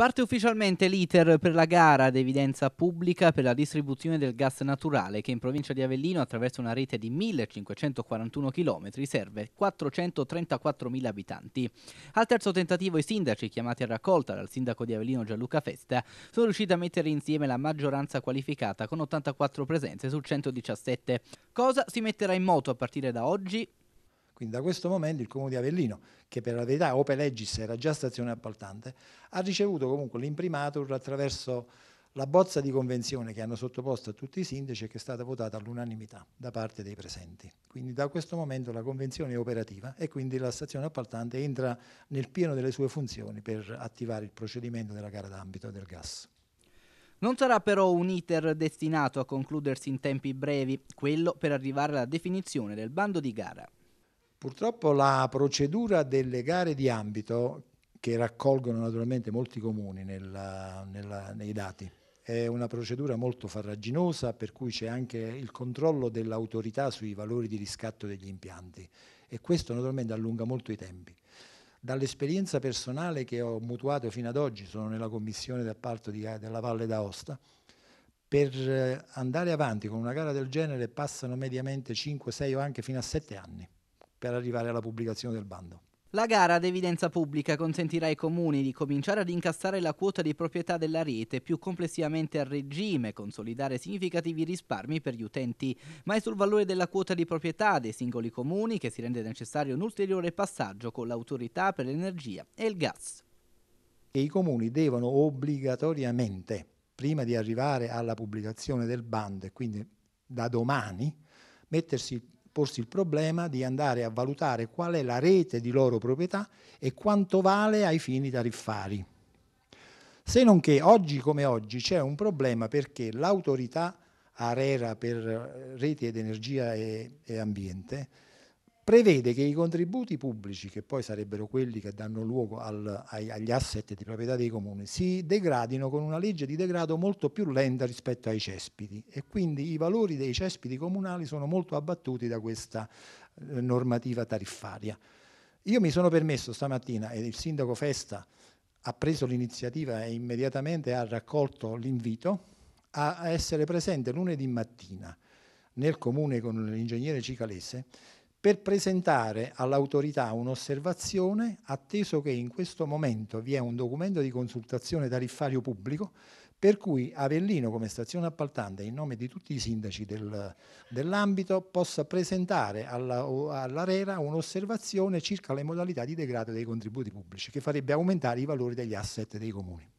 Parte ufficialmente l'iter per la gara ad evidenza pubblica per la distribuzione del gas naturale che in provincia di Avellino attraverso una rete di 1541 km serve 434.000 abitanti. Al terzo tentativo i sindaci chiamati a raccolta dal sindaco di Avellino Gianluca Festa sono riusciti a mettere insieme la maggioranza qualificata con 84 presenze su 117. Cosa si metterà in moto a partire da oggi? Quindi da questo momento il Comune di Avellino, che per la verità Ope Legis era già stazione appaltante, ha ricevuto comunque l'imprimatur attraverso la bozza di convenzione che hanno sottoposto a tutti i sindaci e che è stata votata all'unanimità da parte dei presenti. Quindi da questo momento la convenzione è operativa e quindi la stazione appaltante entra nel pieno delle sue funzioni per attivare il procedimento della gara d'ambito del gas. Non sarà però un iter destinato a concludersi in tempi brevi, quello per arrivare alla definizione del bando di gara. Purtroppo la procedura delle gare di ambito, che raccolgono naturalmente molti comuni nella, nella, nei dati, è una procedura molto farraginosa per cui c'è anche il controllo dell'autorità sui valori di riscatto degli impianti e questo naturalmente allunga molto i tempi. Dall'esperienza personale che ho mutuato fino ad oggi, sono nella commissione d'appalto della Valle d'Aosta, per eh, andare avanti con una gara del genere passano mediamente 5, 6 o anche fino a 7 anni per arrivare alla pubblicazione del bando. La gara ad evidenza pubblica consentirà ai comuni di cominciare ad incassare la quota di proprietà della rete più complessivamente a regime, consolidare significativi risparmi per gli utenti, ma è sul valore della quota di proprietà dei singoli comuni che si rende necessario un ulteriore passaggio con l'autorità per l'energia e il gas. E i comuni devono obbligatoriamente, prima di arrivare alla pubblicazione del bando e quindi da domani, mettersi il porsi il problema di andare a valutare qual è la rete di loro proprietà e quanto vale ai fini tariffari. Se non che oggi come oggi c'è un problema perché l'autorità ARERA per eh, reti ed energia e, e ambiente prevede che i contributi pubblici, che poi sarebbero quelli che danno luogo al, ai, agli asset di proprietà dei comuni, si degradino con una legge di degrado molto più lenta rispetto ai cespiti e quindi i valori dei cespiti comunali sono molto abbattuti da questa eh, normativa tariffaria. Io mi sono permesso stamattina, e il sindaco Festa ha preso l'iniziativa e immediatamente ha raccolto l'invito, a essere presente lunedì mattina nel comune con l'ingegnere Cicalese per presentare all'autorità un'osservazione, atteso che in questo momento vi è un documento di consultazione tariffario pubblico per cui Avellino come stazione appaltante in nome di tutti i sindaci del, dell'ambito possa presentare alla, all'ARERA un'osservazione circa le modalità di degrado dei contributi pubblici che farebbe aumentare i valori degli asset dei comuni.